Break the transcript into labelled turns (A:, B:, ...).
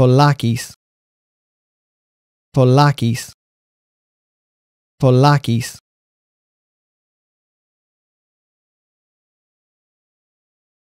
A: Polakis Polakis Polakis